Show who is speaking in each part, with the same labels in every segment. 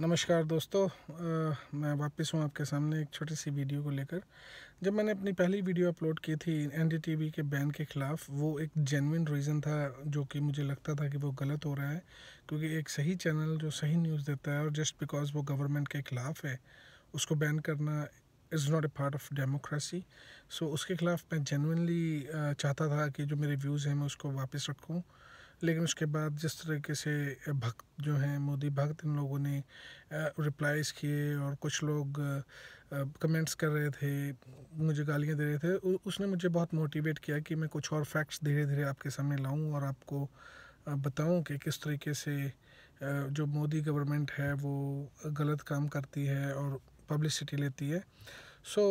Speaker 1: नमस्कार दोस्तों आ, मैं वापस हूँ आपके सामने एक छोटी सी वीडियो को लेकर जब मैंने अपनी पहली वीडियो अपलोड की थी एनडीटीवी के बैन के ख़िलाफ़ वो एक जेनविन रीज़न था जो कि मुझे लगता था कि वो गलत हो रहा है क्योंकि एक सही चैनल जो सही न्यूज़ देता है और जस्ट बिकॉज वो गवर्नमेंट के ख़िलाफ़ है उसको बैन करना is not a part of democracy so उसके ख़िलाफ़ मैं जेनविनली चाहता था कि जो मेरे व्यूज़ हैं मैं उसको वापस रखूँ लेकिन उसके बाद जिस तरीके से भक्त जो हैं मोदी भक्त इन लोगों ने रिप्लाइज़ किए और कुछ लोग कमेंट्स कर रहे थे मुझे गालियाँ दे रहे थे उसने मुझे बहुत मोटिवेट किया कि मैं कुछ और फैक्ट्स धीरे धीरे आपके सामने लाऊं और आपको बताऊं कि किस तरीके से जो मोदी गवर्नमेंट है वो गलत काम करती है और पब्लिसिटी लेती है सो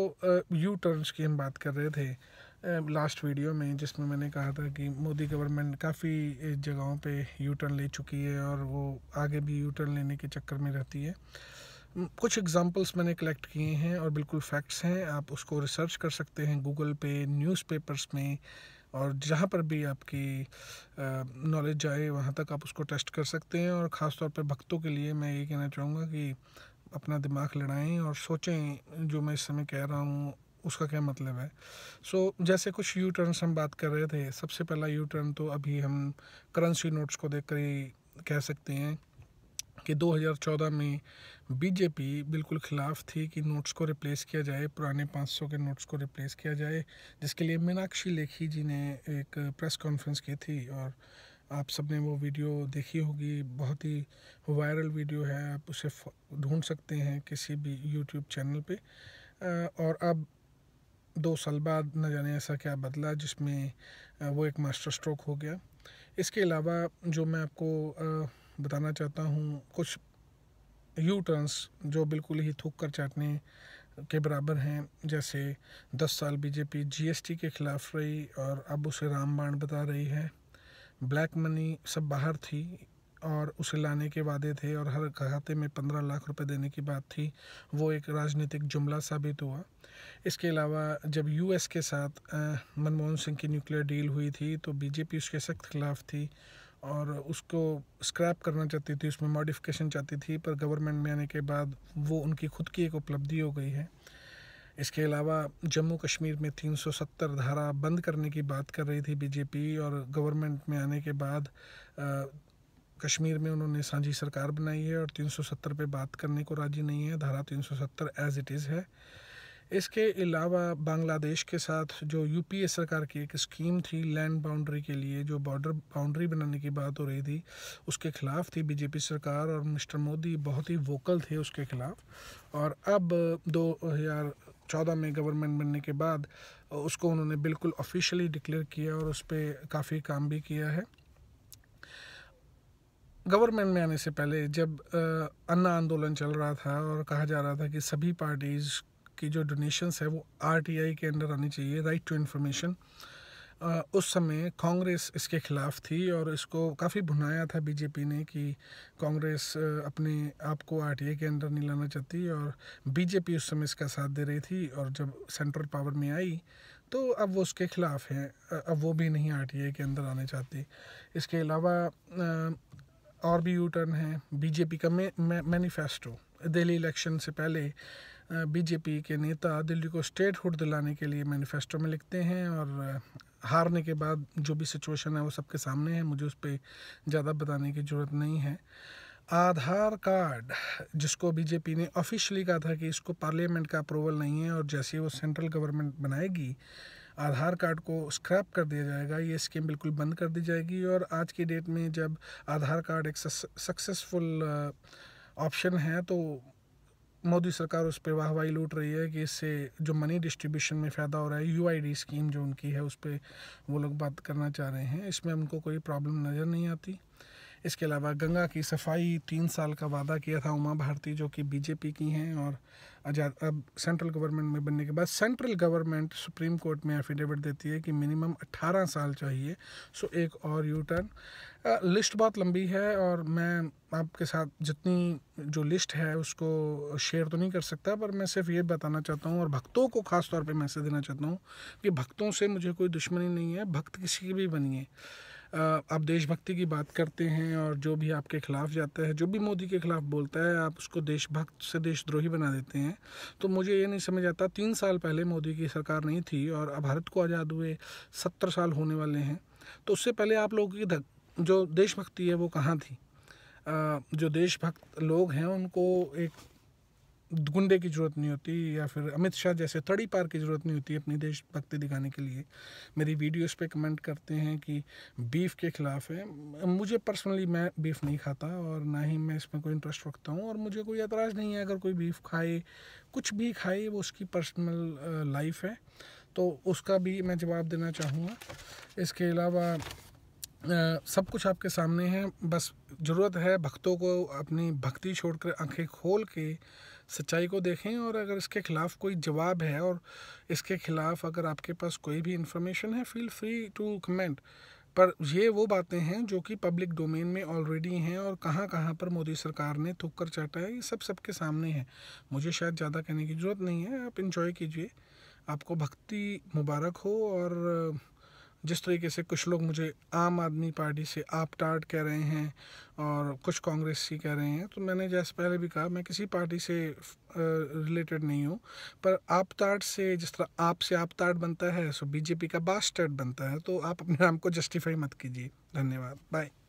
Speaker 1: यू टर्न्स की हम बात कर रहे थे लास्ट वीडियो में जिसमें मैंने कहा था कि मोदी गवर्नमेंट काफ़ी जगहों पे यू टर्न ले चुकी है और वो आगे भी यू टर्न लेने के चक्कर में रहती है कुछ एग्जांपल्स मैंने कलेक्ट किए हैं और बिल्कुल फैक्ट्स हैं आप उसको रिसर्च कर सकते हैं गूगल पे न्यूज़पेपर्स में और जहाँ पर भी आपकी नॉलेज जाए वहाँ तक आप उसको टेस्ट कर सकते हैं और ख़ास तौर पर भक्तों के लिए मैं ये कहना चाहूँगा कि अपना दिमाग लड़ाएं और सोचें जो मैं इस समय कह रहा हूँ उसका क्या मतलब है सो so, जैसे कुछ यू टर्नस हम बात कर रहे थे सबसे पहला यू टर्न तो अभी हम करेंसी नोट्स को देख कर ही कह सकते हैं कि 2014 में बीजेपी बिल्कुल ख़िलाफ़ थी कि नोट्स को रिप्लेस किया जाए पुराने 500 के नोट्स को रिप्लेस किया जाए जिसके लिए मीनाक्षी लेखी जी ने एक प्रेस कॉन्फ्रेंस की थी और आप सब ने वो वीडियो देखी होगी बहुत ही वायरल वीडियो है आप उसे ढूंढ सकते हैं किसी भी यूट्यूब चैनल पे और अब दो साल बाद न जाने ऐसा क्या बदला जिसमें वो एक मास्टर स्ट्रोक हो गया इसके अलावा जो मैं आपको बताना चाहता हूँ कुछ यू टर्न्स जो बिल्कुल ही थूक कर चाटने के बराबर हैं जैसे 10 साल बीजेपी जीएसटी के खिलाफ रही और अब उसे रामबाण बता रही है ब्लैक मनी सब बाहर थी और उसे लाने के वादे थे और हर खाते में पंद्रह लाख रुपए देने की बात थी वो एक राजनीतिक जुमला साबित हुआ इसके अलावा जब यूएस के साथ मनमोहन सिंह की न्यूक्लियर डील हुई थी तो बीजेपी उसके सख्त खिलाफ थी और उसको स्क्रैप करना चाहती थी उसमें मॉडिफिकेशन चाहती थी पर गवर्नमेंट में आने के बाद वो उनकी खुद की एक उपलब्धि हो गई है इसके अलावा जम्मू कश्मीर में 370 धारा बंद करने की बात कर रही थी बीजेपी और गवर्नमेंट में आने के बाद कश्मीर में उन्होंने साझी सरकार बनाई है और 370 पे बात करने को राजी नहीं है धारा 370 एज इट इज़ है इसके अलावा बांग्लादेश के साथ जो यूपीए सरकार की एक स्कीम थी लैंड बाउंड्री के लिए जो बॉर्डर बाउंड्री बनाने की बात हो रही थी उसके खिलाफ थी बीजेपी सरकार और मिस्टर मोदी बहुत ही वोकल थे उसके खिलाफ और अब दो हज़ार चौदह में गवर्नमेंट बनने के बाद उसको उन्होंने बिल्कुल ऑफिशियली डिक्लेयर किया और उस पर काफ़ी काम भी किया है गवर्नमेंट में आने से पहले जब अन्ना आंदोलन चल रहा था और कहा जा रहा था कि सभी पार्टीज़ की जो डोनेशंस है वो आरटीआई के अंडर आनी चाहिए राइट टू इन्फॉर्मेशन उस समय कांग्रेस इसके खिलाफ थी और इसको काफ़ी भुनाया था बीजेपी ने कि कांग्रेस अपने आप को आर के अंडर नहीं लाना चाहती और बीजेपी उस समय इसका साथ दे रही थी और जब सेंट्रल पावर में आई तो अब वो उसके खिलाफ हैं अब वो भी नहीं आर के अंदर आने चाहती इसके अलावा और भी यू टर्न है बीजेपी का मैनिफेस्टो दिल्ली इलेक्शन से पहले बीजेपी के नेता दिल्ली को स्टेटहुड दिलाने के लिए मैनिफेस्टो में लिखते हैं और हारने के बाद जो भी सिचुएशन है वो सबके सामने है मुझे उस पर ज़्यादा बताने की ज़रूरत नहीं है आधार कार्ड जिसको बीजेपी ने ऑफिशियली कहा था कि इसको पार्लियामेंट का अप्रूवल नहीं है और जैसे वो सेंट्रल गवर्नमेंट बनाएगी आधार कार्ड को स्क्रैप कर दिया जाएगा ये स्कीम बिल्कुल बंद कर दी जाएगी और आज की डेट में जब आधार कार्ड एक सक्सेसफुल ऑप्शन uh, है तो मोदी सरकार उस पर वाहवाही लूट रही है कि इससे जो मनी डिस्ट्रीब्यूशन में फ़ायदा हो रहा है यू स्कीम जो उनकी है उस पर वो लोग बात करना चाह रहे हैं इसमें उनको कोई प्रॉब्लम नज़र नहीं आती इसके अलावा गंगा की सफाई तीन साल का वादा किया था उमा भारती जो कि बीजेपी की हैं और आजाद अब सेंट्रल गवर्नमेंट में बनने के बाद सेंट्रल गवर्नमेंट सुप्रीम कोर्ट में एफिडेविट देती है कि मिनिमम 18 साल चाहिए सो एक और यू टर्न लिस्ट बहुत लंबी है और मैं आपके साथ जितनी जो लिस्ट है उसको शेयर तो नहीं कर सकता पर मैं सिर्फ ये बताना चाहता हूँ और भक्तों को ख़ास तौर पर मैसेज देना चाहता हूँ कि भक्तों से मुझे कोई दुश्मनी नहीं है भक्त किसी की भी बनिए आप देशभक्ति की बात करते हैं और जो भी आपके ख़िलाफ़ जाता है जो भी मोदी के ख़िलाफ़ बोलता है आप उसको देशभक्त से देशद्रोही बना देते हैं तो मुझे ये नहीं समझ आता तीन साल पहले मोदी की सरकार नहीं थी और भारत को आज़ाद हुए सत्तर साल होने वाले हैं तो उससे पहले आप लोगों की जो देशभक्ति है वो कहाँ थी जो देशभक्त लोग हैं उनको एक गुंडे की ज़रूरत नहीं होती या फिर अमित शाह जैसे तड़ी पार की ज़रूरत नहीं होती अपनी देशभक्ति दिखाने के लिए मेरी वीडियोस पे कमेंट करते हैं कि बीफ़ के ख़िलाफ़ है मुझे पर्सनली मैं बीफ़ नहीं खाता और ना ही मैं इसमें कोई इंटरेस्ट रखता हूँ और मुझे कोई एतराज़ नहीं है अगर कोई बीफ़ खाए कुछ भी खाए वो उसकी पर्सनल लाइफ है तो उसका भी मैं जवाब देना चाहूँगा इसके अलावा सब कुछ आपके सामने है बस ज़रूरत है भक्तों को अपनी भक्ति छोड़कर आंखें खोल के सच्चाई को देखें और अगर इसके ख़िलाफ़ कोई जवाब है और इसके ख़िलाफ़ अगर आपके पास कोई भी इन्फॉर्मेशन है फील फ्री टू कमेंट पर ये वो बातें हैं जो कि पब्लिक डोमेन में ऑलरेडी हैं और कहाँ कहाँ पर मोदी सरकार ने थूक कर चाटा है ये सब सबके सामने है मुझे शायद ज़्यादा कहने की ज़रूरत नहीं है आप इन्जॉय कीजिए आपको भक्ति मुबारक हो और जिस तरीके से कुछ लोग मुझे आम आदमी पार्टी से आप टाट कह रहे हैं और कुछ कांग्रेसी कह रहे हैं तो मैंने जैसे पहले भी कहा मैं किसी पार्टी से रिलेटेड नहीं हूँ पर आप ताट से जिस तरह आप से आप ताट बनता है सो बीजेपी का बास्टर्ड बनता है तो आप अपने नाम को जस्टिफाई मत कीजिए धन्यवाद बाय